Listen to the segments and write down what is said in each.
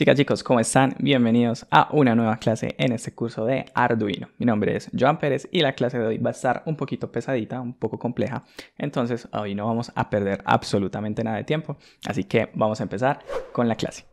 Chicas, chicos, ¿cómo están? Bienvenidos a una nueva clase en este curso de Arduino. Mi nombre es Joan Pérez y la clase de hoy va a estar un poquito pesadita, un poco compleja. Entonces, hoy no vamos a perder absolutamente nada de tiempo, así que vamos a empezar con la clase.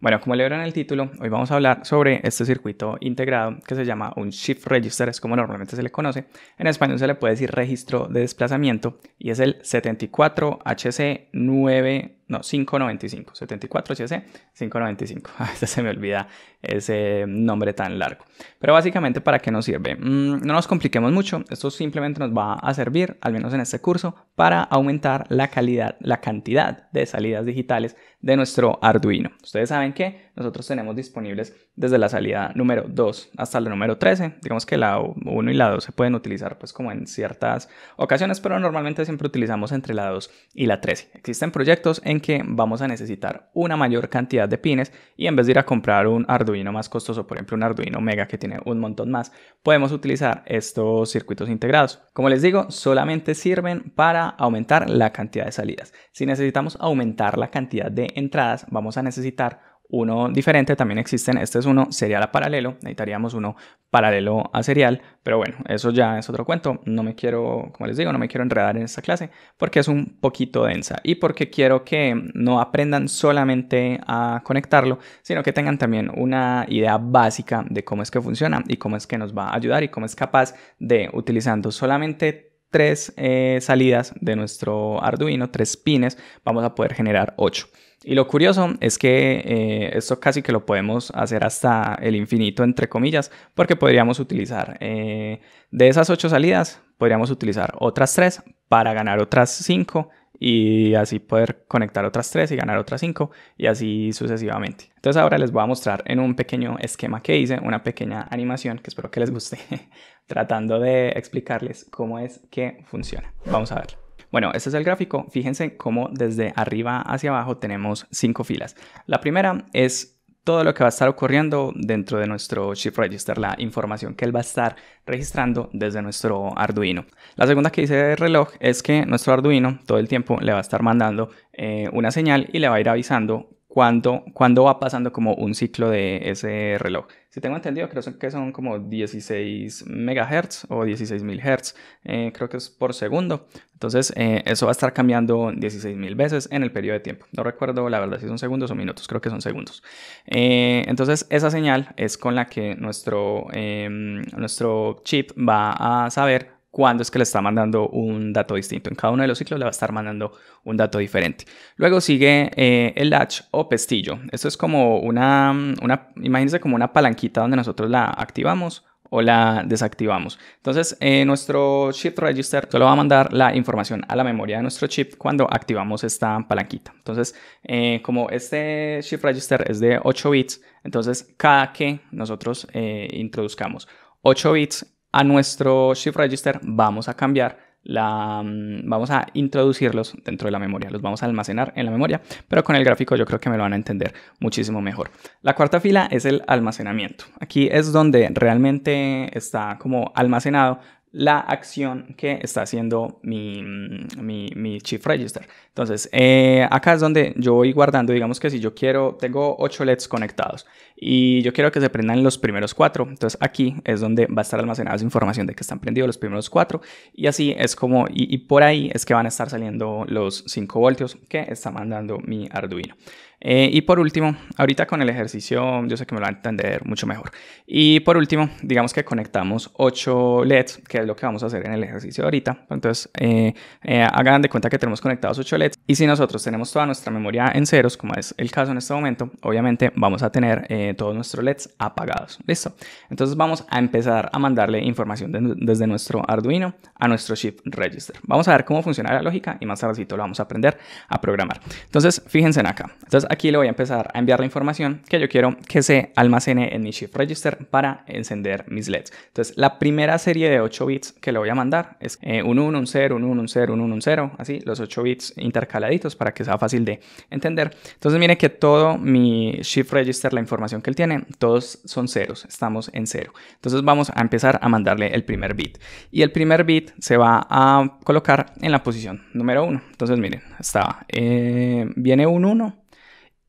Bueno, como le verán en el título, hoy vamos a hablar sobre este circuito integrado que se llama un Shift Register, es como normalmente se le conoce. En español se le puede decir registro de desplazamiento y es el 74HC9 no, 595, 74 es 595. A veces se me olvida ese nombre tan largo. Pero básicamente, ¿para qué nos sirve? Mm, no nos compliquemos mucho, esto simplemente nos va a servir, al menos en este curso, para aumentar la calidad, la cantidad de salidas digitales de nuestro Arduino. Ustedes saben que nosotros tenemos disponibles desde la salida número 2 hasta la número 13. Digamos que la 1 y la 2 se pueden utilizar pues como en ciertas ocasiones, pero normalmente siempre utilizamos entre la 2 y la 13. Existen proyectos en que vamos a necesitar una mayor cantidad de pines y en vez de ir a comprar un Arduino más costoso, por ejemplo un Arduino Mega que tiene un montón más, podemos utilizar estos circuitos integrados. Como les digo, solamente sirven para aumentar la cantidad de salidas. Si necesitamos aumentar la cantidad de entradas, vamos a necesitar uno diferente, también existen, este es uno serial a paralelo, necesitaríamos uno paralelo a serial, pero bueno, eso ya es otro cuento, no me quiero, como les digo, no me quiero enredar en esta clase porque es un poquito densa y porque quiero que no aprendan solamente a conectarlo, sino que tengan también una idea básica de cómo es que funciona y cómo es que nos va a ayudar y cómo es capaz de, utilizando solamente tres eh, salidas de nuestro Arduino, tres pines, vamos a poder generar ocho. Y lo curioso es que eh, esto casi que lo podemos hacer hasta el infinito, entre comillas, porque podríamos utilizar eh, de esas ocho salidas, podríamos utilizar otras tres para ganar otras cinco y así poder conectar otras tres y ganar otras cinco y así sucesivamente. Entonces ahora les voy a mostrar en un pequeño esquema que hice, una pequeña animación que espero que les guste, tratando de explicarles cómo es que funciona. Vamos a verlo. Bueno, este es el gráfico. Fíjense cómo desde arriba hacia abajo tenemos cinco filas. La primera es todo lo que va a estar ocurriendo dentro de nuestro Shift Register, la información que él va a estar registrando desde nuestro Arduino. La segunda que dice el reloj es que nuestro Arduino todo el tiempo le va a estar mandando eh, una señal y le va a ir avisando cuando, cuando va pasando como un ciclo de ese reloj. Si tengo entendido, creo que son como 16 MHz o 16.000 Hz, eh, creo que es por segundo. Entonces, eh, eso va a estar cambiando 16.000 veces en el periodo de tiempo. No recuerdo la verdad si son segundos o minutos, creo que son segundos. Eh, entonces, esa señal es con la que nuestro, em, nuestro chip va a saber cuando es que le está mandando un dato distinto. En cada uno de los ciclos le va a estar mandando un dato diferente. Luego sigue eh, el latch o pestillo. Esto es como una, una, imagínense como una palanquita donde nosotros la activamos o la desactivamos. Entonces, eh, nuestro shift register solo va a mandar la información a la memoria de nuestro chip cuando activamos esta palanquita. Entonces, eh, como este shift register es de 8 bits, entonces cada que nosotros introduzcamos 8 bits a nuestro shift register vamos a cambiar la, mm, vamos a introducirlos dentro de la memoria, los vamos a almacenar en la memoria, pero con el gráfico yo creo que me lo van a entender muchísimo mejor. La cuarta fila es el almacenamiento. Aquí es donde realmente está como almacenado la acción que está haciendo mi, mm, mi, mi Chief Register. Entonces, eh, acá es donde yo voy guardando, digamos que si yo quiero, tengo 8 LEDs conectados y yo quiero que se prendan los primeros 4, entonces aquí es donde va a estar almacenada esa información de que están prendidos los primeros 4 y así es como, y, y por ahí es que van a estar saliendo los 5 voltios que está mandando mi Arduino. Eh, y por último, ahorita con el ejercicio yo sé que me lo van a entender mucho mejor. Y por último, digamos que conectamos 8 LEDs, que es lo que vamos a hacer en el ejercicio ahorita. Entonces, eh, eh, hagan de cuenta que tenemos conectados 8 LEDs y si nosotros tenemos toda nuestra memoria en ceros, como es el caso en este momento, obviamente vamos a tener todos nuestros LEDs apagados. ¿Listo? Entonces vamos a empezar a mandarle información desde nuestro Arduino a nuestro chip register. Vamos a ver cómo funciona la lógica y más tardecito lo vamos a aprender a programar. Entonces, fíjense en acá. Entonces, aquí le voy a empezar a enviar la información que yo quiero que se almacene en mi Shift Register para encender mis LEDs. Entonces, la primera serie de 8 bits que le voy a mandar es eh, un 1, un 0, un 1, un 0, un 1, un 0, así, los 8 bits intercaladitos para que sea fácil de entender. Entonces, miren que todo mi Shift Register, la información que él tiene, todos son ceros, estamos en cero. Entonces, vamos a empezar a mandarle el primer bit. Y el primer bit se va a colocar en la posición número 1. Entonces, miren, está, eh, viene un 1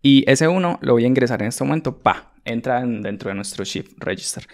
y ese 1 lo voy a ingresar en este momento, pa, entra dentro de nuestro shift register.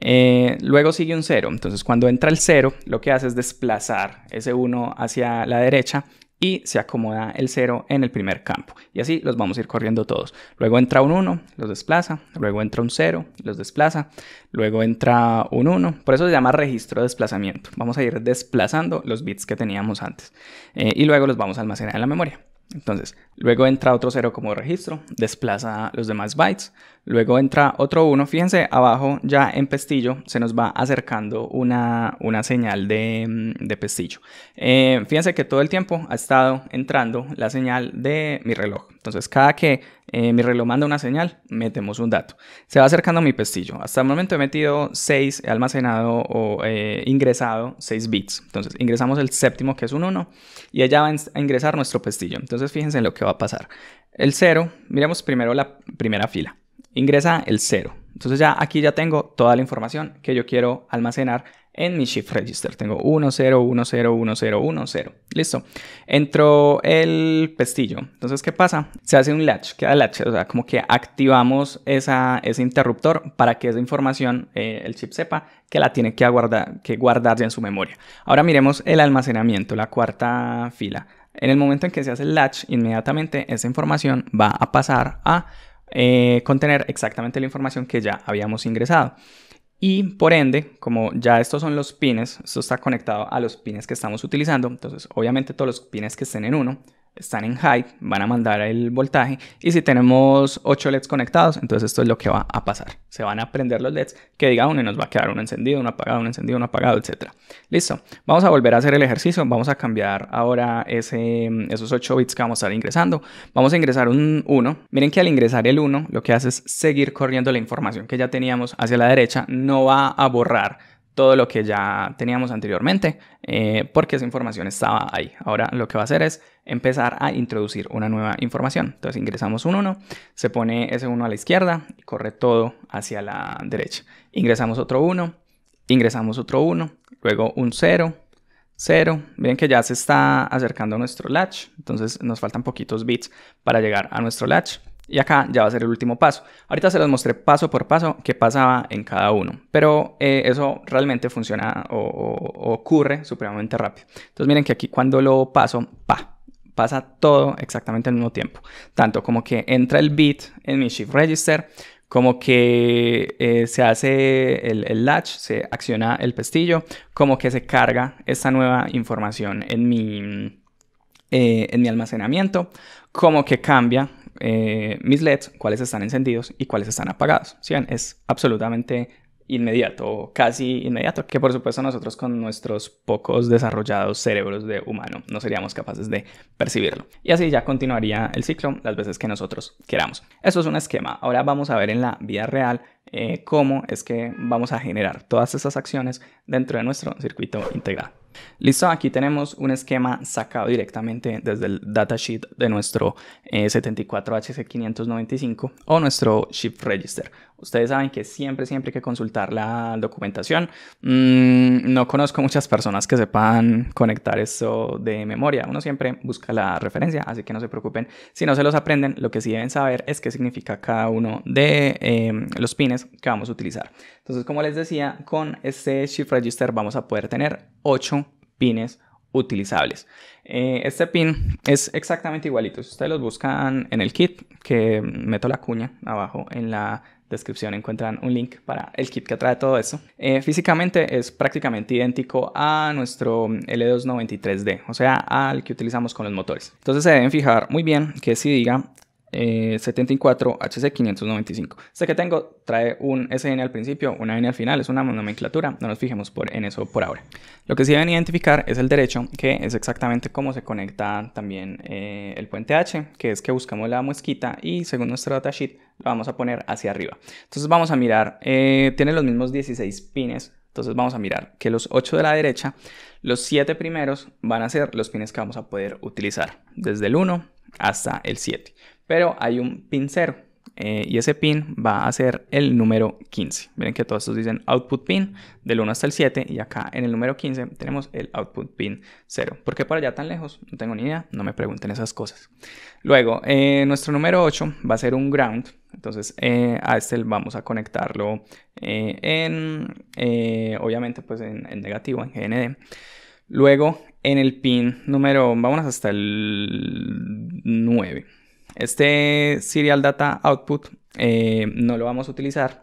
Eh, luego sigue un 0, entonces cuando entra el 0, lo que hace es desplazar ese 1 hacia la derecha y se acomoda el 0 en el primer campo. Y así los vamos a ir corriendo todos. Luego entra un 1, los desplaza. Luego entra un 0, los desplaza. Luego entra un 1. Por eso se llama registro de desplazamiento. Vamos a ir desplazando los bits que teníamos antes. Eh, y luego los vamos a almacenar en la memoria. Entonces, luego entra otro cero como registro, desplaza los demás bytes, Luego entra otro 1. Fíjense, abajo ya en pestillo se nos va acercando una, una señal de, mm, pestillo. Eh, fíjense que todo el tiempo ha estado entrando la señal de mi reloj. Entonces, cada que eh, mi reloj manda una señal, metemos un dato. Se va acercando mi pestillo. Hasta el momento he metido 6, he almacenado o eh, ingresado 6 bits. Entonces, ingresamos el séptimo, que es un 1, y allá va a ingresar nuestro pestillo. Entonces, fíjense en lo que va a pasar. El 0, miremos primero la primera fila ingresa el 0. Entonces ya aquí ya tengo toda la información que yo quiero almacenar en mi shift register. Tengo 1, 0, 0, 0, Listo. Entro el pestillo. Entonces, ¿qué pasa? Se hace un latch, queda latch. O sea, como que activamos esa, ese interruptor para que esa información eh, el chip sepa que la tiene que guardar, que guardar ya en su memoria. Ahora miremos el almacenamiento, la cuarta fila. En el momento en que se hace el latch, inmediatamente esa información va a pasar a eh, contener exactamente la información que ya habíamos ingresado. Y por ende, como ya estos son los pines, esto está conectado a los pines que estamos utilizando, entonces obviamente todos los pines que estén en uno están en high, van a mandar el voltaje. Y si tenemos 8 LEDs conectados, entonces esto es lo que va a pasar. Se van a prender los LEDs que diga uno y nos va a quedar uno encendido, uno apagado, uno encendido, uno apagado, etc. Listo. Vamos a volver a hacer el ejercicio. Vamos a cambiar ahora ese, esos 8 bits que vamos a estar ingresando. Vamos a ingresar un 1. Miren que al ingresar el 1, lo que hace es seguir corriendo la información que ya teníamos hacia la derecha. No va a borrar todo lo que ya teníamos anteriormente, eh, porque esa información estaba ahí. Ahora lo que va a hacer es empezar a introducir una nueva información. Entonces ingresamos un 1, se pone ese 1 a la izquierda y corre todo hacia la derecha. Ingresamos otro 1, ingresamos otro 1, luego un 0, 0. Miren que ya se está acercando nuestro latch, entonces nos faltan poquitos bits para llegar a nuestro latch. Y acá ya va a ser el último paso. Ahorita se los mostré paso por paso qué pasaba en cada uno, pero eh, eso realmente funciona o, ocurre supremamente rápido. Entonces miren que aquí cuando lo paso, pa, pasa todo exactamente al mismo tiempo. Tanto como que entra el bit en mi shift register, como que eh, se hace el, latch, se acciona el pestillo, como que se carga esta nueva información en mi, eh, en mi almacenamiento, como que cambia eh, mis LEDs, cuáles están encendidos y cuáles están apagados. si Es absolutamente inmediato, casi inmediato, que por supuesto nosotros con nuestros pocos desarrollados cerebros de humano no seríamos capaces de percibirlo. Y así ya continuaría el ciclo las veces que nosotros queramos. Eso es un esquema. Ahora vamos a ver en la vida real eh, cómo es que vamos a generar todas esas acciones dentro de nuestro circuito integrado. Listo, aquí tenemos un esquema sacado directamente desde el datasheet de nuestro 74HC595 eh, o nuestro Shift Register Ustedes saben que siempre, siempre hay que consultar la documentación. Mm, no conozco muchas personas que sepan conectar eso de memoria. Uno siempre busca la referencia, así que no se preocupen. Si no se los aprenden, lo que sí deben saber es qué significa cada uno de em, los pines que vamos a utilizar. Entonces, como les decía, con este Shift Register vamos a poder tener 8 pines utilizables. Eh, este pin es exactamente igualito. Si ustedes los buscan en el kit, que meto la cuña abajo en la descripción encuentran un link para el kit que trae todo eso. Eh, físicamente es prácticamente idéntico a nuestro L293D, o sea, al que utilizamos con los motores. Entonces se deben fijar muy bien que si diga 74 HC595. Este que tengo trae un SN al principio, una N al final, es una nomenclatura, no nos fijemos en eso por ahora. Lo que sí deben identificar es el derecho, que es exactamente cómo se conecta también eh, el puente H, que es que buscamos la mosquita y según nuestro datasheet lo vamos a poner hacia arriba. Entonces vamos a mirar, eh, tiene los mismos 16 pines entonces vamos a mirar que los 8 de la derecha, los 7 primeros van a ser los pines que vamos a poder utilizar, desde el 1 hasta el 7 pero hay un pin 0 eh, y ese pin va a ser el número 15. Miren que todos estos dicen output pin del 1 hasta el 7 y acá en el número 15 tenemos el output pin 0. ¿Por qué para allá tan lejos? No tengo ni idea, no me pregunten esas cosas. Luego, eh, nuestro número 8 va a ser un ground. Entonces eh, a este vamos a conectarlo en, obviamente, pues en, en negativo, en GND. Luego en el pin número, vámonos hasta el 9. Este Serial Data Output eh, no lo vamos a utilizar.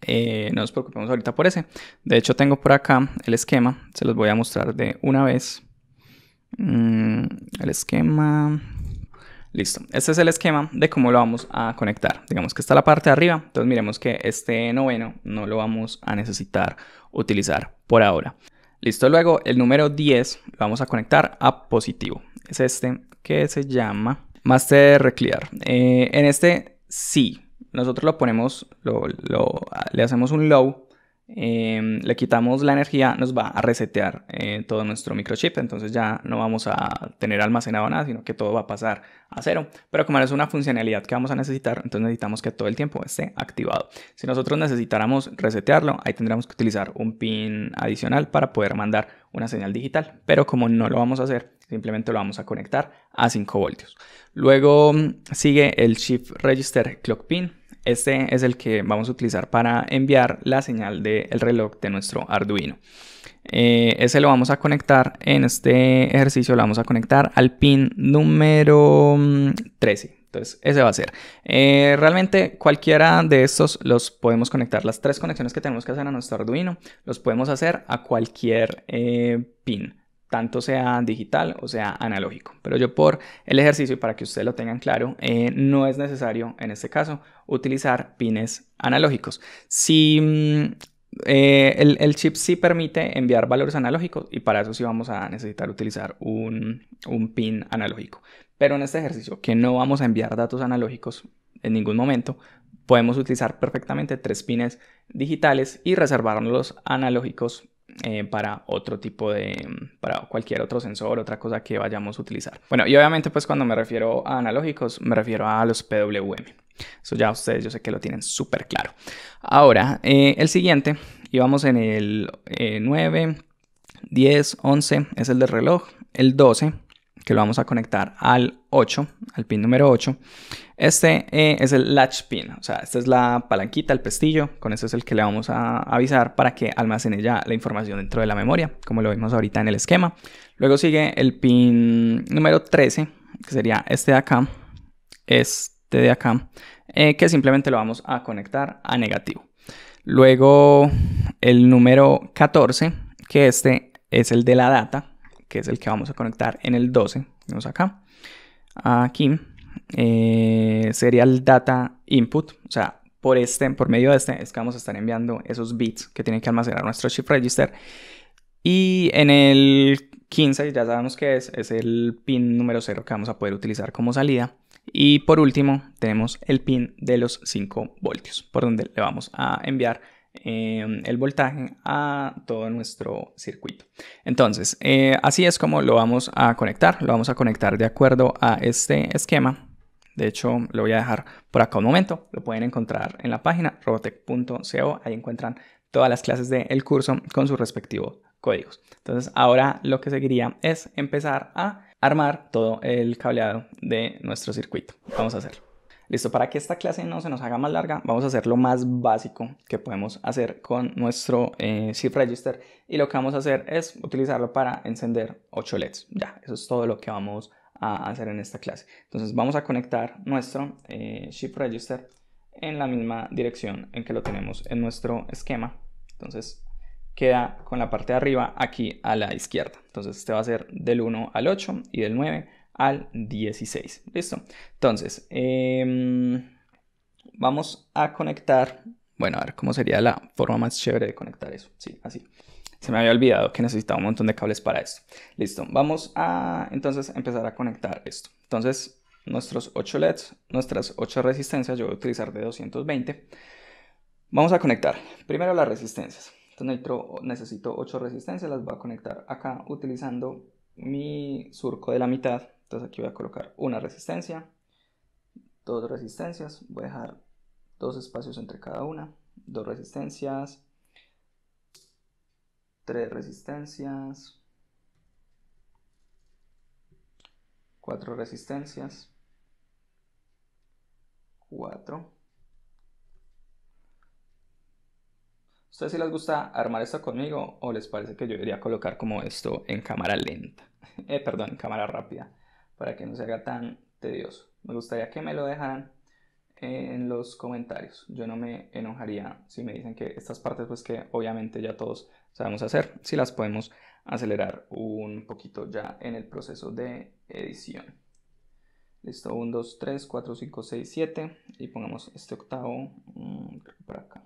Eh, no nos preocupemos ahorita por ese. De hecho, tengo por acá el esquema. Se los voy a mostrar de una vez. Mm, el esquema. Listo. Este es el esquema de cómo lo vamos a conectar. Digamos que está la parte de arriba. Entonces miremos que este noveno no lo vamos a necesitar utilizar por ahora. Listo. Luego el número 10 lo vamos a conectar a positivo. Es este que se llama Master Reclear. Eh, en este sí, nosotros lo ponemos, lo, le hacemos un low Em, le quitamos la energía, nos va a resetear eh, todo nuestro microchip. Entonces ya no vamos a tener almacenado nada, sino que todo va a pasar a cero. Pero como es una funcionalidad que vamos a necesitar, entonces necesitamos que todo el tiempo esté activado. Si nosotros necesitáramos resetearlo, ahí tendríamos que utilizar un pin adicional para poder mandar una señal digital. Pero como no lo vamos a hacer, simplemente lo vamos a conectar a 5 voltios. Luego mm, sigue el chip register clock pin este es el que vamos a utilizar para enviar la señal del reloj de nuestro Arduino. Eh, ese lo vamos a conectar en este ejercicio, lo vamos a conectar al pin número 13. Mm, Entonces, ese va a ser. Eh, realmente cualquiera de estos los podemos conectar. Las tres conexiones que tenemos que hacer a nuestro Arduino los podemos hacer a cualquier eh, pin tanto sea digital o sea analógico. Pero yo por el ejercicio para que ustedes lo tengan claro, eh, no es necesario en este caso utilizar pines analógicos. Si mm, eh, el, chip sí permite enviar valores analógicos y para eso sí vamos a necesitar utilizar un, pin analógico. Pero en este ejercicio, que no vamos a enviar datos analógicos en ningún momento, podemos utilizar perfectamente tres pines digitales y reservarnos los analógicos eh, para otro tipo de, para cualquier otro sensor, otra cosa que vayamos a utilizar. Bueno, y obviamente pues cuando me refiero a analógicos, me refiero a los PWM. Eso ya ustedes yo sé que lo tienen súper claro. Ahora, eh, el siguiente, y vamos en el 9, 10, 11, es el de reloj, el 12, que lo vamos a conectar al 8, al pin número 8. Este eh, es el latch pin, o sea, esta es la palanquita, el pestillo, con eso es el que le vamos a avisar para que almacene ya la información dentro de la memoria, como lo vimos ahorita en el esquema. Luego sigue el pin número 13, que sería este de acá, este de acá, eh, que simplemente lo vamos a conectar a negativo. Luego el número 14, que este es el de la data, que es el que vamos a conectar en el 12, vemos acá, aquí eh, serial data input, o sea, por, este, por medio de este es que vamos a estar enviando esos bits que tiene que almacenar nuestro chip register. Y en el 15 ya sabemos que es, es el pin número 0 que vamos a poder utilizar como salida. Y por último tenemos el pin de los 5 voltios, por donde le vamos a enviar em, el voltaje a todo nuestro circuito. Entonces, eh, así es como lo vamos a conectar. Lo vamos a conectar de acuerdo a este esquema de hecho, lo voy a dejar por acá un momento. Lo pueden encontrar en la página robotech.co. Ahí encuentran todas las clases del curso con sus respectivos códigos. Entonces, ahora lo que seguiría es empezar a armar todo el cableado de nuestro circuito. Vamos a hacerlo. Listo, para que esta clase no se nos haga más larga, vamos a hacer lo más básico que podemos hacer con nuestro eh, Shift Register y lo que vamos a hacer es utilizarlo para encender 8 LEDs. Ya, eso es todo lo que vamos a hacer en esta clase. Entonces vamos a conectar nuestro eh, Ship Register en la misma dirección en que lo tenemos en nuestro esquema. Entonces queda con la parte de arriba aquí a la izquierda. Entonces este va a ser del 1 al 8 y del 9 al 16. ¿Listo? Entonces em, vamos a conectar... Bueno, a ver cómo sería la forma más chévere de conectar eso. Sí, así. Se me había olvidado que necesitaba un montón de cables para esto. Listo, vamos a entonces empezar a conectar esto. Entonces, nuestros 8 LEDs, nuestras 8 resistencias, yo voy a utilizar de 220. Vamos a conectar primero las resistencias. Entonces necesito 8 resistencias, las voy a conectar acá utilizando mi surco de la mitad. Entonces aquí voy a colocar una resistencia, dos resistencias, voy a dejar dos espacios entre cada una, dos resistencias, 3 resistencias, Cuatro resistencias, 4. ¿Ustedes si les gusta armar esto conmigo o les parece que yo debería colocar como esto en cámara lenta? Eh, perdón, en cámara rápida, para que no se haga tan tedioso. Me gustaría que me lo dejaran en los comentarios. Yo no me enojaría si me dicen que estas partes, pues que obviamente ya todos sabemos hacer, si las podemos acelerar un poquito ya en el proceso de edición. Listo, 1, 2, 3, 4, 5, 6, 7 y pongamos este octavo mm, por acá.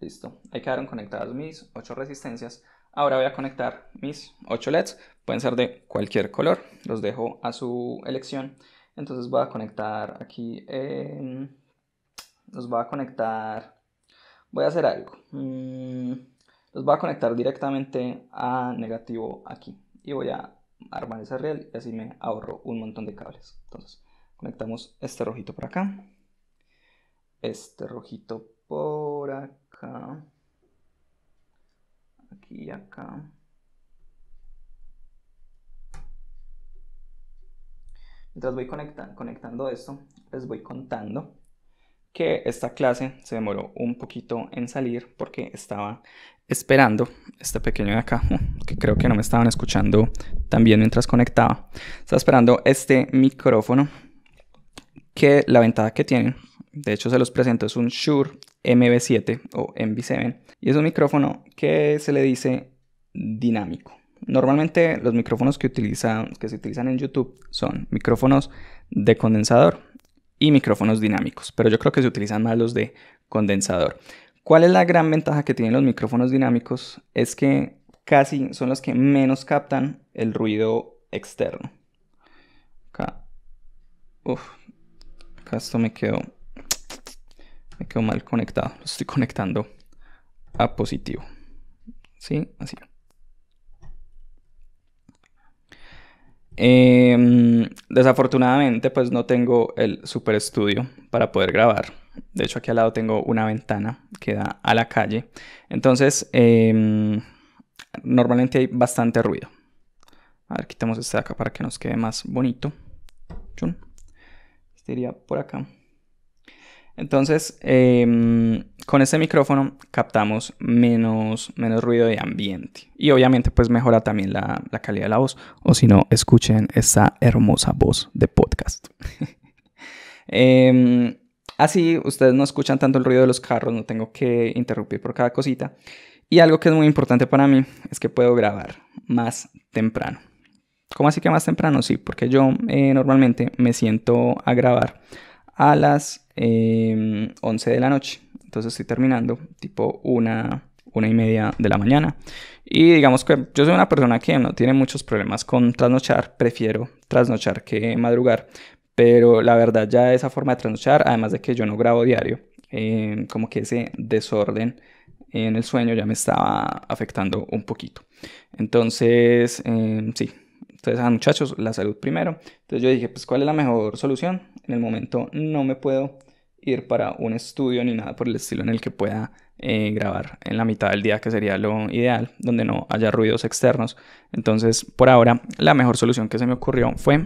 Listo, ahí quedaron conectadas mis 8 resistencias. Ahora voy a conectar mis 8 LEDs Pueden ser de cualquier color, los dejo a su elección. Entonces voy a conectar aquí, los voy a conectar, voy a hacer algo. Mm, los voy a conectar directamente a negativo aquí y voy a armar ese real y así me ahorro un montón de cables. Entonces conectamos este rojito por acá, este rojito por acá, aquí y acá. Mientras voy conectando esto, les voy contando que esta clase se demoró un poquito en salir porque estaba esperando este pequeño de acá, que creo que no me estaban escuchando también mientras conectaba. Estaba esperando este micrófono que la ventaja que tiene, de hecho se los presento, es un Shure mv 7 o mv 7 y es un micrófono que se le dice dinámico. Normalmente los micrófonos que, que se utilizan en YouTube son micrófonos de condensador y micrófonos dinámicos, pero yo creo que se utilizan más los de condensador. ¿Cuál es la gran ventaja que tienen los micrófonos dinámicos? Es que casi son los que menos captan el ruido externo. Acá. Uf. Acá esto me quedó. Me quedó mal conectado. Lo estoy conectando a positivo. ¿Sí? Así. Em, desafortunadamente, pues no tengo el super estudio para poder grabar. De hecho, aquí al lado tengo una ventana que da a la calle. Entonces, em, normalmente hay bastante ruido. A ver, quitamos este de acá para que nos quede más bonito. Este iría por acá. Entonces, em, con este micrófono captamos menos, menos ruido de ambiente. Y obviamente, pues mejora también la, calidad de la voz. O si no, escuchen esa hermosa voz de podcast. Em, así, ustedes no escuchan tanto el ruido de los carros, no tengo que interrumpir por cada cosita. Y algo que es muy importante para mí es que puedo grabar más temprano. ¿Cómo así que más temprano? Sí, porque yo eh, normalmente me siento a grabar a las 11 em, de la noche. Entonces estoy terminando tipo una, una y media de la mañana. Y digamos que yo soy una persona que no tiene muchos problemas con trasnochar, prefiero trasnochar que madrugar. Pero la verdad ya esa forma de trasnochar, además de que yo no grabo diario, em, como que ese desorden en el sueño ya me estaba afectando un poquito. Entonces, em, sí, entonces, ah, muchachos, la salud primero. Entonces yo dije, pues, ¿cuál es la mejor solución? En el momento no me puedo ir para un estudio ni nada por el estilo en el que pueda eh, grabar en la mitad del día, que sería lo ideal, donde no haya ruidos externos. Entonces, por ahora, la mejor solución que se me ocurrió fue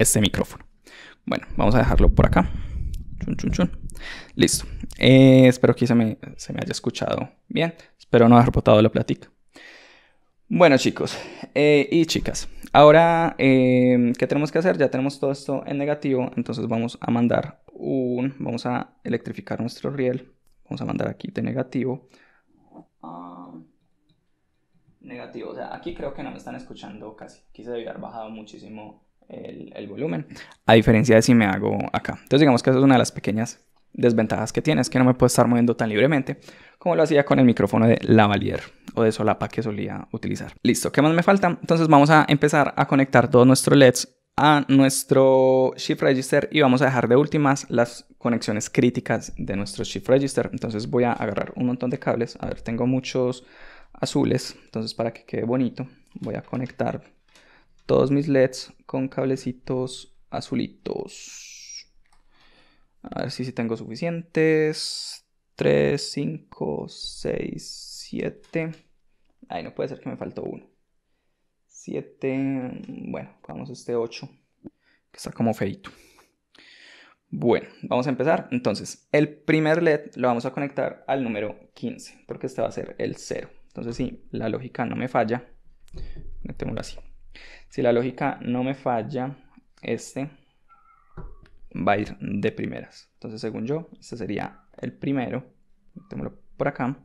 este micrófono. Bueno, vamos a dejarlo por acá. Chun, chun, chun. Listo. Eh, espero que se me, se me haya escuchado bien. Espero no haber botado la plática. Bueno chicos eh, y chicas, ahora eh, ¿qué tenemos que hacer? Ya tenemos todo esto en negativo, entonces vamos a mandar un, vamos a electrificar nuestro riel, vamos a mandar aquí de negativo. Ah, negativo, o sea, aquí creo que no me están escuchando casi, Quise se haber bajado muchísimo el, el volumen, a diferencia de si me hago acá. Entonces digamos que esa es una de las pequeñas desventajas que tiene es que no me puedo estar moviendo tan libremente como lo hacía con el micrófono de lavalier o de solapa que solía utilizar. Listo, ¿qué más me falta? Entonces vamos a empezar a conectar todos nuestros LEDs a nuestro Shift Register y vamos a dejar de últimas las conexiones críticas de nuestro Shift Register. Entonces voy a agarrar un montón de cables. A ver, tengo muchos azules, entonces para que quede bonito voy a conectar todos mis LEDs con cablecitos azulitos. A ver si, tengo suficientes. 3, 5, 6, 7. Ay, no puede ser que me faltó 1, 7. Bueno, vamos a este 8. Que está como feito. Bueno, vamos a empezar. Entonces, el primer LED lo vamos a conectar al número 15, porque este va a ser el 0. Entonces, si la lógica no me falla, metémoslo así. Si la lógica no me falla, este va a ir de primeras. Entonces, según yo, este sería el primero. por acá.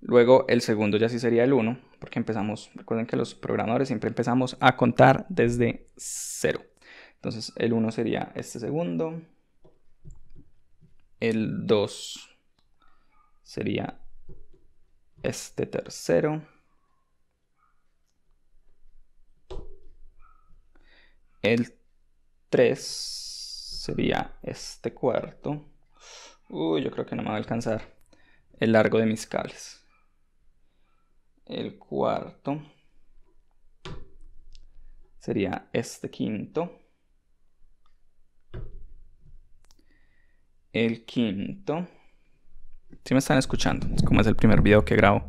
Luego el segundo ya sí sería el 1, porque empezamos, recuerden que los programadores siempre empezamos a contar desde 0. Entonces el 1 sería este segundo, el 2 sería este tercero, el 3 sería este cuarto. Uy, yo creo que no me va a alcanzar el largo de mis cables. El cuarto sería este quinto. El quinto. Si me están escuchando, como es el primer video que grabo,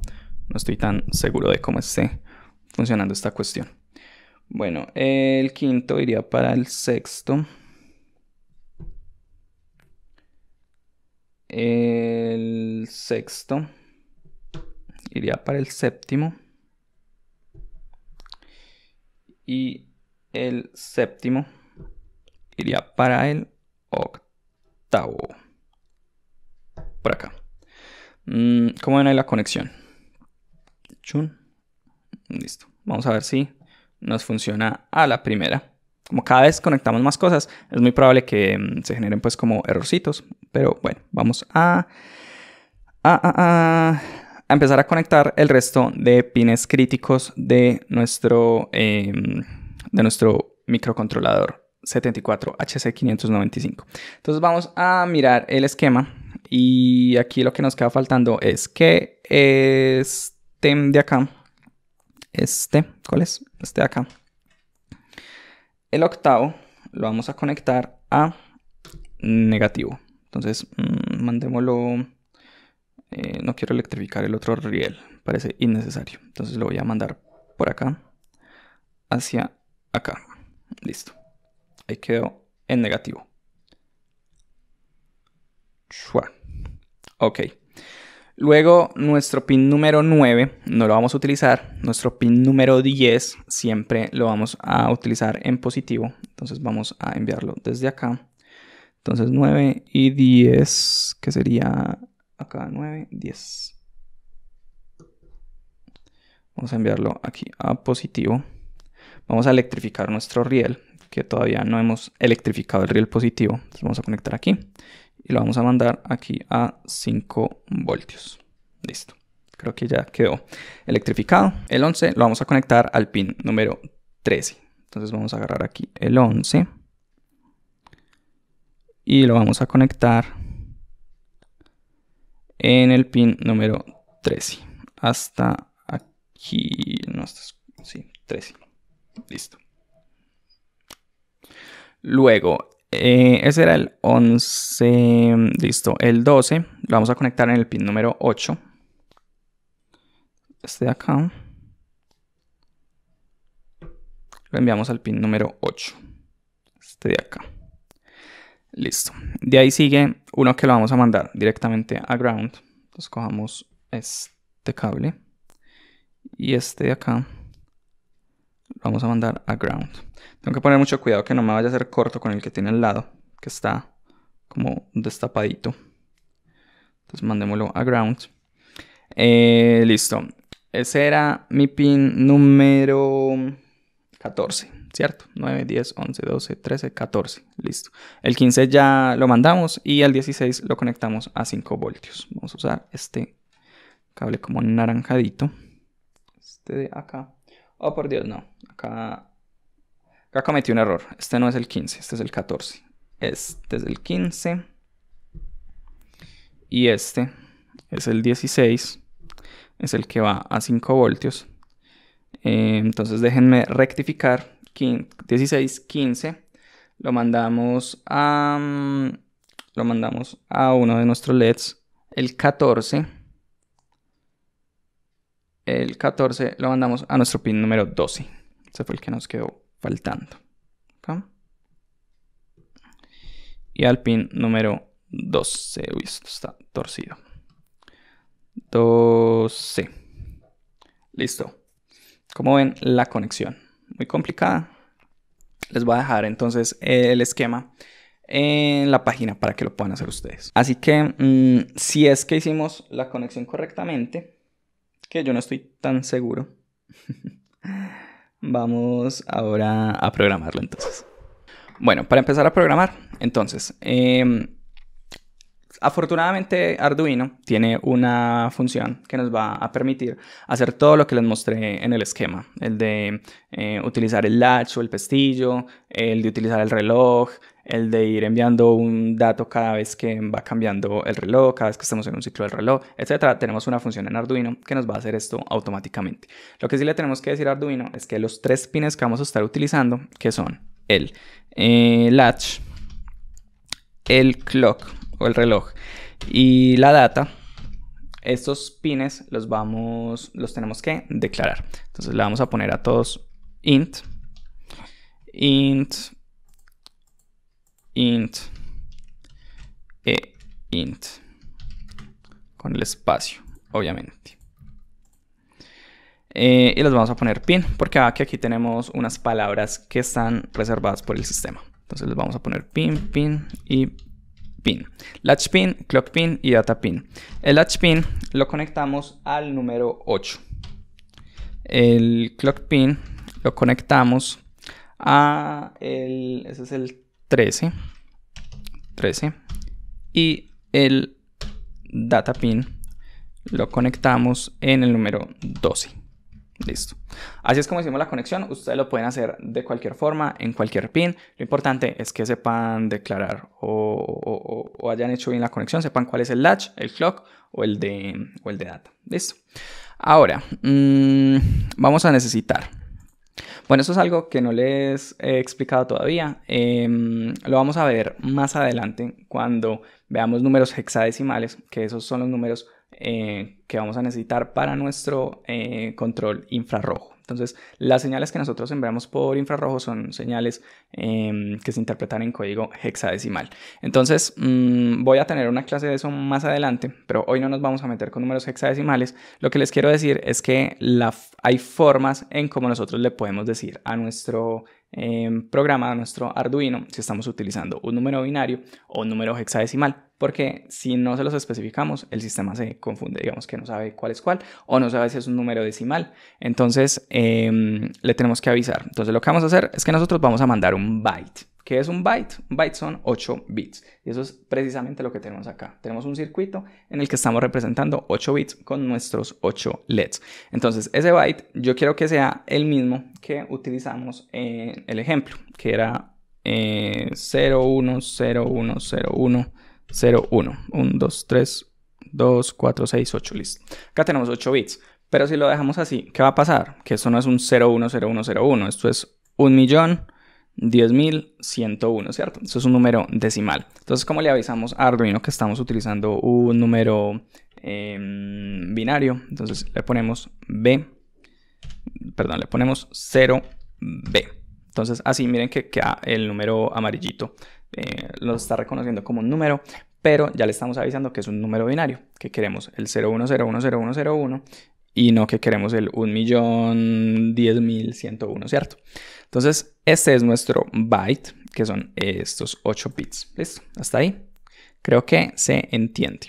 no estoy tan seguro de cómo esté funcionando esta cuestión. Bueno, el quinto iría para el sexto. el sexto, iría para el séptimo y el séptimo iría para el octavo. Por acá. Mm, ¿Cómo ven ahí la conexión? Listo. Vamos a ver si nos funciona a la primera como cada vez conectamos más cosas, es muy probable que mm, se generen pues como errorcitos. Pero bueno, vamos a, a, empezar a conectar el resto de pines críticos de nuestro, em, de nuestro microcontrolador 74HC595. Entonces vamos a mirar el esquema y aquí lo que nos queda faltando es que este de acá, este, ¿cuál es? Este de acá el octavo lo vamos a conectar a negativo. Entonces, mm, mandémoslo. Eh, no quiero electrificar el otro riel, parece innecesario. Entonces lo voy a mandar por acá hacia acá. Listo. Ahí quedó en negativo. Ok. Luego, nuestro pin número 9 no lo vamos a utilizar. Nuestro pin número 10 siempre lo vamos a utilizar en positivo. Entonces vamos a enviarlo desde acá. Entonces 9 y 10, que sería acá 9, 10. Vamos a enviarlo aquí a positivo. Vamos a electrificar nuestro riel, que todavía no hemos electrificado el riel positivo. Entonces vamos a conectar aquí y lo vamos a mandar aquí a 5 voltios. Listo. Creo que ya quedó electrificado. El 11 lo vamos a conectar al pin número 13. Entonces vamos a agarrar aquí el 11 y lo vamos a conectar en el pin número 13 hasta aquí, no, sí, 13. Listo. Luego, eh, ese era el 11, listo, el 12 lo vamos a conectar en el pin número 8. Este de acá. Lo enviamos al pin número 8. Este de acá. Listo. De ahí sigue uno que lo vamos a mandar directamente a ground. Entonces cojamos este cable y este de acá vamos a mandar a ground. Tengo que poner mucho cuidado que no me vaya a hacer corto con el que tiene al lado, que está como destapadito. Entonces mandémoslo a ground. Eh, listo. Ese era mi pin número 14, ¿cierto? 9, 10, 11, 12, 13, 14. Listo. El 15 ya lo mandamos y el 16 lo conectamos a 5 voltios. Vamos a usar este cable como naranjadito. Este de acá. Oh, por Dios, no. Acá, acá cometí un error. Este no es el 15, este es el 14. Este es el 15. Y este es el 16. Es el que va a 5 voltios. Eh, entonces déjenme rectificar. 16, 15. Lo mandamos a... Mm, lo mandamos a uno de nuestros LEDs. El 14 el 14 lo mandamos a nuestro pin número 12. Ese fue el que nos quedó faltando. Y al pin número 12. Uy, esto está torcido. 12. Listo. Como ven, la conexión. Muy complicada. Les voy a dejar entonces el esquema en la página para que lo puedan hacer ustedes. Así que mm, si es que hicimos la conexión correctamente, que yo no estoy tan seguro. Vamos ahora a programarlo entonces. Bueno, para empezar a programar, entonces, em, afortunadamente Arduino tiene una función que nos va a permitir hacer todo lo que les mostré en el esquema, el de eh, utilizar el latch o el pestillo, el de utilizar el reloj, el de ir enviando un dato cada vez que va cambiando el reloj, cada vez que estamos en un ciclo del reloj, etcétera, tenemos una función en Arduino que nos va a hacer esto automáticamente. Lo que sí le tenemos que decir a Arduino es que los tres pines que vamos a estar utilizando, que son el eh, latch, el clock o el reloj y la data, estos pines los vamos, los tenemos que declarar. Entonces le vamos a poner a todos int, int int e int con el espacio, obviamente. Eh, y les vamos a poner pin porque aquí tenemos unas palabras que están reservadas por el sistema. Entonces les vamos a poner pin, pin y pin. Latch pin, clock pin y data pin. El latch pin lo conectamos al número 8. El clock pin lo conectamos a el, ese es el 13, 13 y el data pin lo conectamos en el número 12. Listo. Así es como hicimos la conexión. Ustedes lo pueden hacer de cualquier forma, en cualquier pin. Lo importante es que sepan declarar o, hayan hecho bien la conexión, sepan cuál es el latch, el clock o el de, el de data. Listo. Ahora, mm, vamos a necesitar bueno, eso es algo que no les he explicado todavía. Em, lo vamos a ver más adelante cuando veamos números hexadecimales, que esos son los números eh, que vamos a necesitar para nuestro eh, control infrarrojo. Entonces, las señales que nosotros enviamos por infrarrojo son señales em, que se interpretan en código hexadecimal. Entonces, mm, voy a tener una clase de eso más adelante, pero hoy no nos vamos a meter con números hexadecimales. Lo que les quiero decir es que hay formas en cómo nosotros le podemos decir a nuestro em, programa, a nuestro Arduino, si estamos utilizando un número binario o un número hexadecimal porque si no se los especificamos, el sistema se confunde, digamos que no sabe cuál es cuál o no sabe si es un número decimal. Entonces, em, le tenemos que avisar. Entonces, lo que vamos a hacer es que nosotros vamos a mandar un byte. ¿Qué es un byte? Un byte son 8 bits. Y eso es precisamente lo que tenemos acá. Tenemos un circuito en el que estamos representando 8 bits con nuestros 8 LEDs. Entonces, ese byte yo quiero que sea el mismo que utilizamos en el ejemplo, que era 010101 eh, 0, 1. 1, 2, 3, 2, 4, 6, 8. Listo. Acá tenemos 8 bits. Pero si lo dejamos así, ¿qué va a pasar? Que esto no es un 0, 1, 0, 1, 0, 1. Esto es un millón. 10.101, ¿cierto? Eso es un número decimal. Entonces, ¿cómo le avisamos a Arduino que estamos utilizando un número em, binario? Entonces, le ponemos B, perdón, le ponemos 0B. Entonces, así miren que queda el número amarillito eh, lo está reconociendo como un número, pero ya le estamos avisando que es un número binario, que queremos el 01010101 y no que queremos el 1.010.101, ¿cierto? Entonces, este es nuestro byte, que son estos 8 bits. ¿Listo? Hasta ahí. Creo que se entiende.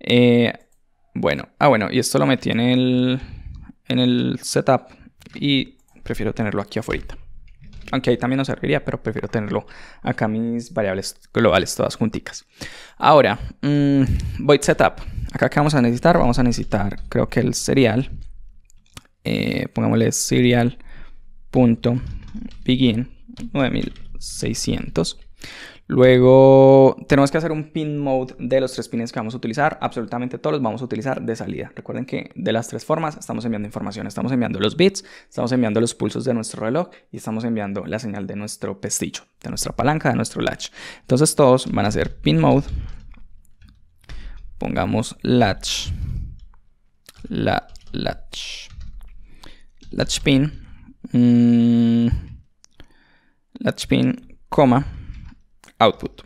Eh, bueno, ah, bueno, y esto lo metí en el, en el setup y prefiero tenerlo aquí afuera aunque ahí también nos serviría, pero prefiero tenerlo acá mis variables globales todas junticas. Ahora, mm, void setup. Acá que vamos a necesitar, vamos a necesitar, creo que el serial, eh, pongámosle serial.begin 9600. Luego tenemos que hacer un pin mode de los tres pines que vamos a utilizar. Absolutamente todos los vamos a utilizar de salida. Recuerden que de las tres formas estamos enviando información. Estamos enviando los bits, estamos enviando los pulsos de nuestro reloj y estamos enviando la señal de nuestro pestillo, de nuestra palanca, de nuestro latch. Entonces todos van a hacer pin mode. Pongamos latch. La, latch. Latch pin. Mm, latch pin, coma output.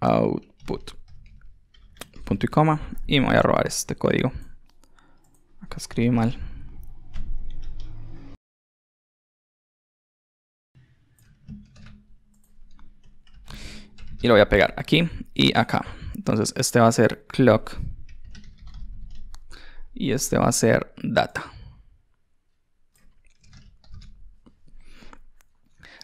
Output. Punto y coma. Y me voy a robar este código. Acá escribí mal. y lo voy a pegar aquí y acá. Entonces este va a ser clock y este va a ser data.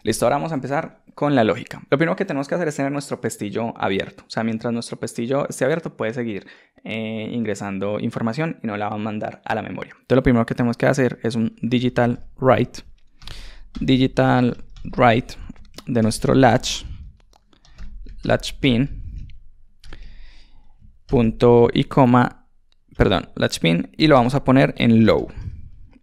Listo, ahora vamos a empezar con la lógica. Lo primero que tenemos que hacer es tener nuestro pestillo abierto. O sea, mientras nuestro pestillo esté abierto, puede seguir eh, ingresando información y no la va a mandar a la memoria. Entonces, lo primero que tenemos que hacer es un digital write. Digital write de nuestro latch. Latch pin. Punto y coma. Perdón, latch pin. Y lo vamos a poner en low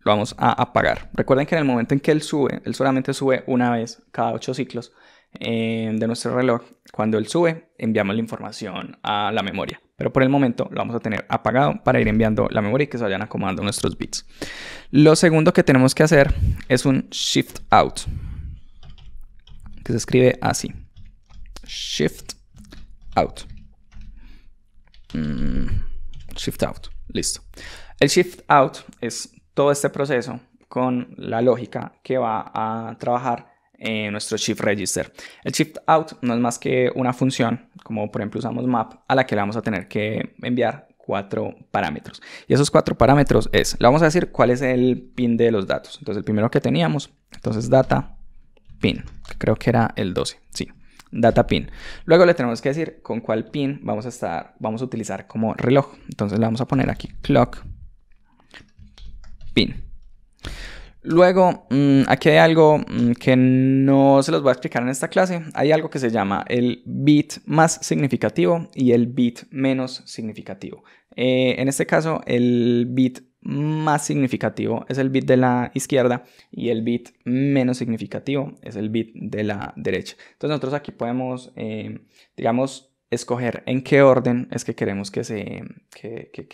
lo vamos a apagar. Recuerden que en el momento en que él sube, él solamente sube una vez cada ocho ciclos eh, de nuestro reloj. Cuando él sube, enviamos la información a la memoria. Pero por el momento lo vamos a tener apagado para ir enviando la memoria y que se vayan acomodando nuestros bits. Lo segundo que tenemos que hacer es un shift out. Que se escribe así. Shift out. Mm, shift out. Listo. El shift out es todo este proceso con la lógica que va a trabajar en eh, nuestro shift register. El shift out no es más que una función, como por ejemplo usamos map, a la que le vamos a tener que enviar cuatro parámetros. Y esos cuatro parámetros es, le vamos a decir cuál es el pin de los datos. Entonces el primero que teníamos, entonces data pin, que creo que era el 12, sí, data pin. Luego le tenemos que decir con cuál pin vamos a estar, vamos a utilizar como reloj. Entonces le vamos a poner aquí clock pin. Luego, mm, aquí hay algo mm, que no se los voy a explicar en esta clase. Hay algo que se llama el bit más significativo y el bit menos significativo. Eh, en este caso, el bit más significativo es el bit de la izquierda y el bit menos significativo es el bit de la derecha. Entonces nosotros aquí podemos, eh, digamos, escoger en qué orden es que queremos que se,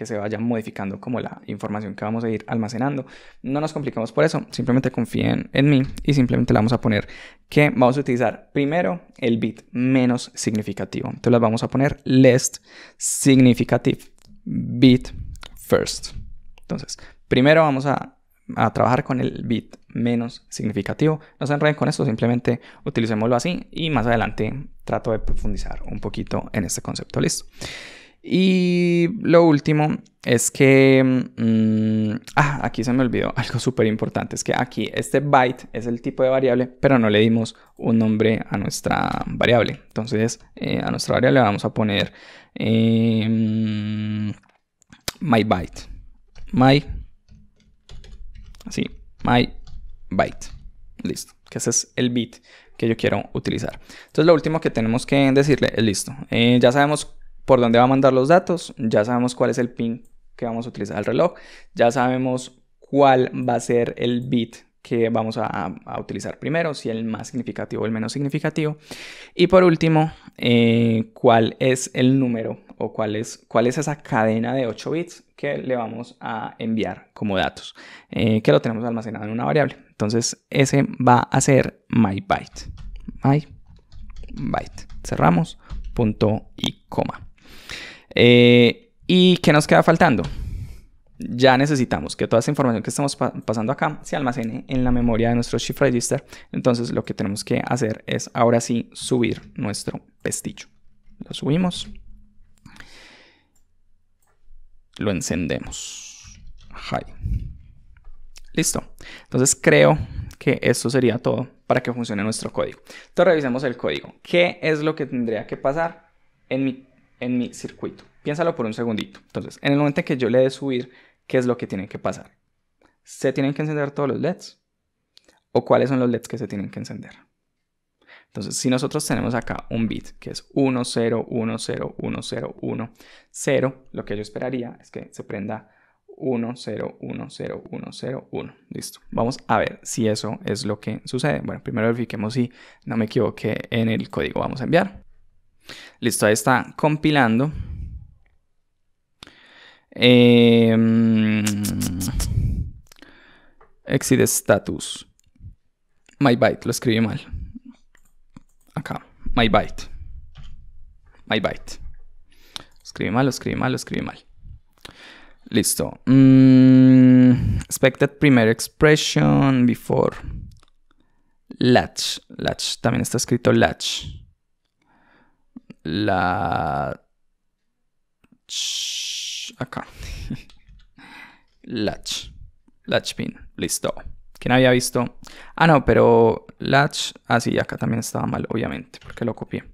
se vaya modificando como la información que vamos a ir almacenando. No nos complicamos por eso, simplemente confíen en mí y simplemente le vamos a poner que vamos a utilizar primero el bit menos significativo. Entonces las vamos a poner less significative bit first. Entonces, primero vamos a a trabajar con el bit menos significativo. No se enreden con esto, simplemente utilicémoslo así y más adelante trato de profundizar un poquito en este concepto. Listo. Y lo último es que... Mm, ah, aquí se me olvidó algo súper importante. Es que aquí este byte es el tipo de variable, pero no le dimos un nombre a nuestra variable. Entonces, eh, a nuestra variable vamos a poner em, my byte. My... Así, my byte. Listo, que ese es el bit que yo quiero utilizar. Entonces lo último que tenemos que decirle es listo. Eh, ya sabemos por dónde va a mandar los datos, ya sabemos cuál es el pin que vamos a utilizar el reloj, ya sabemos cuál va a ser el bit que vamos a, utilizar primero, si el más significativo o el menos significativo. Y por último, eh, cuál es el número o cuál es, cuál es esa cadena de 8 bits que le vamos a enviar como datos, eh, que lo tenemos almacenado en una variable. Entonces ese va a ser myByte. byte Cerramos, punto y coma. Eh, ¿Y qué nos queda faltando? ya necesitamos que toda esa información que estamos pasando acá se almacene en la memoria de nuestro shift register. Entonces lo que tenemos que hacer es ahora sí subir nuestro pestillo. Lo subimos lo encendemos. Listo. Entonces creo que esto sería todo para que funcione nuestro código. Entonces revisemos el código. ¿Qué es lo que tendría que pasar en mi, en mi circuito? Piénsalo por un segundito. Entonces, en el momento en que yo le dé subir, ¿qué es lo que tiene que pasar? ¿Se tienen que encender todos los LEDs? ¿O cuáles son los LEDs que se tienen que encender? Entonces, si nosotros tenemos acá un bit que es 10101010 lo que yo esperaría es que se prenda 1010101 Listo. Vamos a ver si eso es lo que sucede. Bueno, primero verifiquemos si no me equivoqué en el código. Vamos a enviar. Listo, ahí está compilando. Eh, exit status. My byte, lo escribí mal acá, my my byte, Escribe mal, escribe mal, escribe mal. Listo. Mm, expected primer expression before latch. Latch. También está escrito latch. La... Acá. latch. Latch pin. Listo. ¿Quién había visto? Ah, no, pero latch. Ah, sí, acá también estaba mal, obviamente, porque lo copié.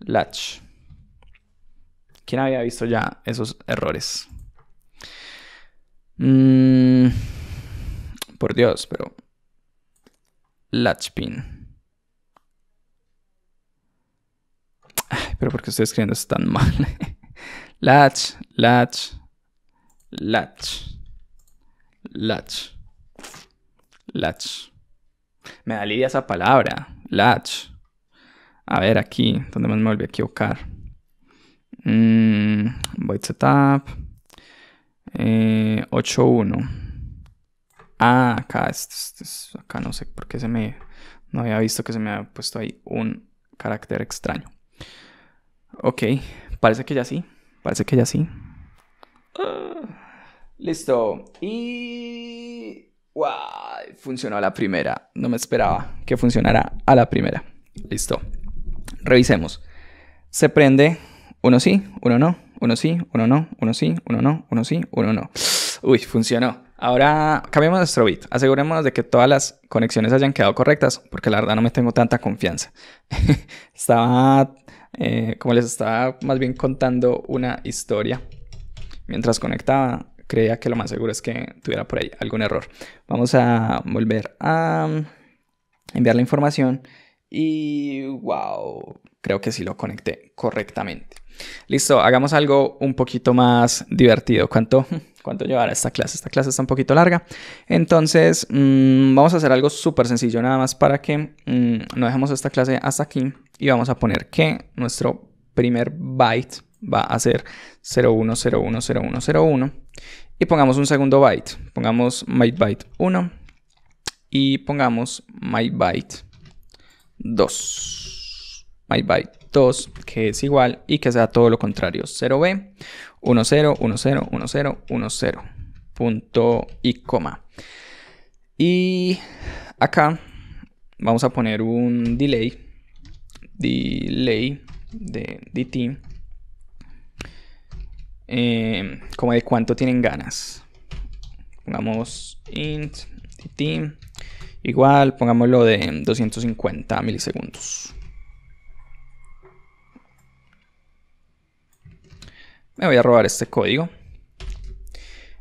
Latch. ¿Quién había visto ya esos errores? Mm, por Dios, pero. Latch pin. pero porque estoy escribiendo esto tan mal. latch, latch, latch, latch. Latch. Me da lidia esa palabra. Latch. A ver, aquí, donde más me volví a equivocar. Mm, void setup. Eh, 8.1. Ah, acá, acá no sé por qué se me. No había visto que se me había puesto ahí un carácter extraño. Ok, parece que ya sí. Parece que ya sí. Ah, listo. Y ¡Wow! Funcionó a la primera. No me esperaba que funcionara a la primera. Listo. Revisemos. Se prende uno sí, uno no, uno sí, uno no, uno sí, uno no, uno sí, uno no. Uy, funcionó. Ahora cambiamos nuestro bit. Asegurémonos de que todas las conexiones hayan quedado correctas, porque la verdad no me tengo tanta confianza. estaba, eh, como les estaba más bien contando una historia mientras conectaba creía que lo más seguro es que tuviera por ahí algún error. Vamos a volver a mm, enviar la información y wow, creo que sí lo conecté correctamente. Listo, hagamos algo un poquito más divertido. ¿Cuánto, cuánto llevará esta clase? Esta clase está un poquito larga. Entonces, mm, vamos a hacer algo súper sencillo nada más para que mm, no dejemos esta clase hasta aquí. Y vamos a poner que nuestro primer byte va a ser 01010101 y pongamos un segundo byte, pongamos mybyte 1 y pongamos mybyte 2. mybyte 2 que es igual y que sea todo lo contrario, 0b 10101010 y coma. Y acá vamos a poner un delay delay de dt eh, como de cuánto tienen ganas. Pongamos int dt igual, pongámoslo de 250 milisegundos. Me voy a robar este código.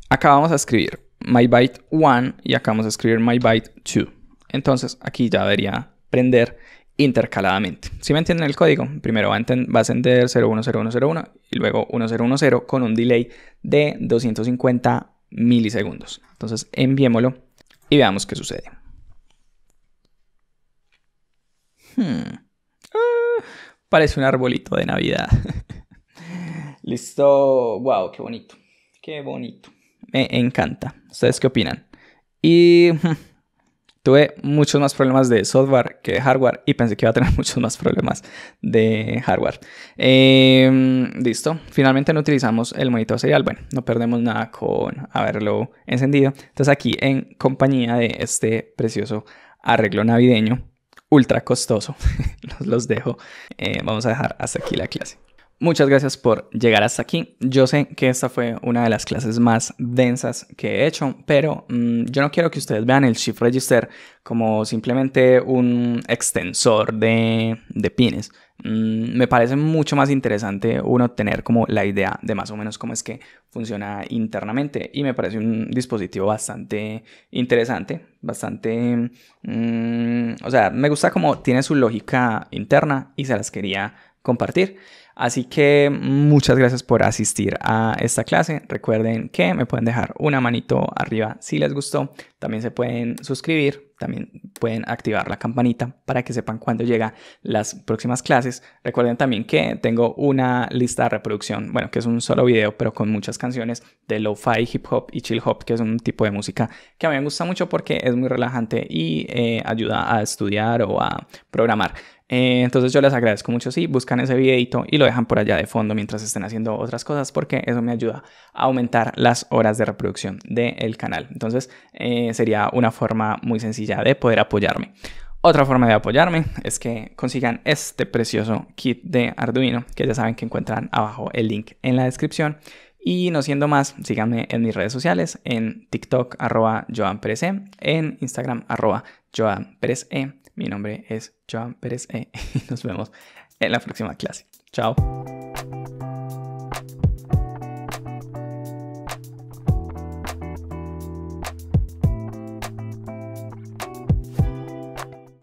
Acá vamos a escribir mybyte1 y acá vamos a escribir mybyte2. Entonces aquí ya debería prender intercaladamente. Si me entienden el código, primero va a, encender 010101 y luego 1010 con un delay de 250 milisegundos. Entonces enviémoslo y veamos qué sucede. Hmm. Ah, parece un arbolito de Navidad. Listo. Wow, qué bonito. Qué bonito. Me encanta. ¿Ustedes qué opinan? Y hmm, tuve muchos más problemas de software que de hardware y pensé que iba a tener muchos más problemas de hardware. Em, listo, finalmente no utilizamos el monitor serial. Bueno, no perdemos nada con haberlo encendido. Entonces aquí en compañía de este precioso arreglo navideño, ultra costoso, los, los dejo. Eh, vamos a dejar hasta aquí la clase. Muchas gracias por llegar hasta aquí. Yo sé que esta fue una de las clases más densas que he hecho, pero mm, yo no quiero que ustedes vean el Shift Register como simplemente un extensor de, pines. Mm, me parece mucho más interesante uno tener como la idea de más o menos cómo es que funciona internamente y me parece un dispositivo bastante interesante, bastante... Mm, o sea, me gusta como tiene su lógica interna y se las quería compartir. Así que muchas gracias por asistir a esta clase. Recuerden que me pueden dejar una manito arriba si les gustó. También se pueden suscribir, también pueden activar la campanita para que sepan cuándo llegan las próximas clases. Recuerden también que tengo una lista de reproducción, bueno, que es un solo video, pero con muchas canciones de lo-fi, hip hop y chill hop, que es un tipo de música que a mí me gusta mucho porque es muy relajante y eh, ayuda a estudiar o a programar. Eh, entonces yo les agradezco mucho si buscan ese videito y lo dejan por allá de fondo mientras estén haciendo otras cosas porque eso me ayuda a aumentar las horas de reproducción del canal. Entonces eh, sería una forma muy sencilla de poder apoyarme. Otra forma de apoyarme es que consigan este precioso kit de Arduino que ya saben que encuentran abajo el link en la descripción. Y no siendo más, síganme en mis redes sociales, en TikTok arroba en Instagram arroba mi nombre es Joan Pérez e. y nos vemos en la próxima clase. Chao.